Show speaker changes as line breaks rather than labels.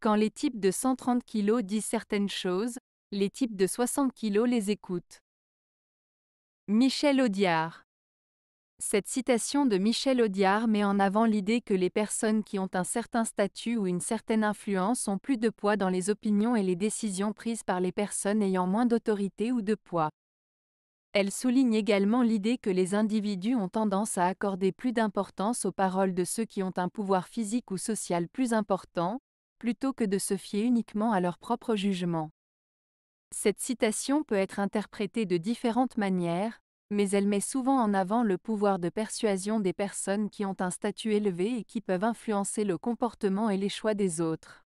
Quand les types de 130 kg disent certaines choses, les types de 60 kg les écoutent. Michel Audiard cette citation de Michel Audiard met en avant l'idée que les personnes qui ont un certain statut ou une certaine influence ont plus de poids dans les opinions et les décisions prises par les personnes ayant moins d'autorité ou de poids. Elle souligne également l'idée que les individus ont tendance à accorder plus d'importance aux paroles de ceux qui ont un pouvoir physique ou social plus important, plutôt que de se fier uniquement à leur propre jugement. Cette citation peut être interprétée de différentes manières, mais elle met souvent en avant le pouvoir de persuasion des personnes qui ont un statut élevé et qui peuvent influencer le comportement et les choix des autres.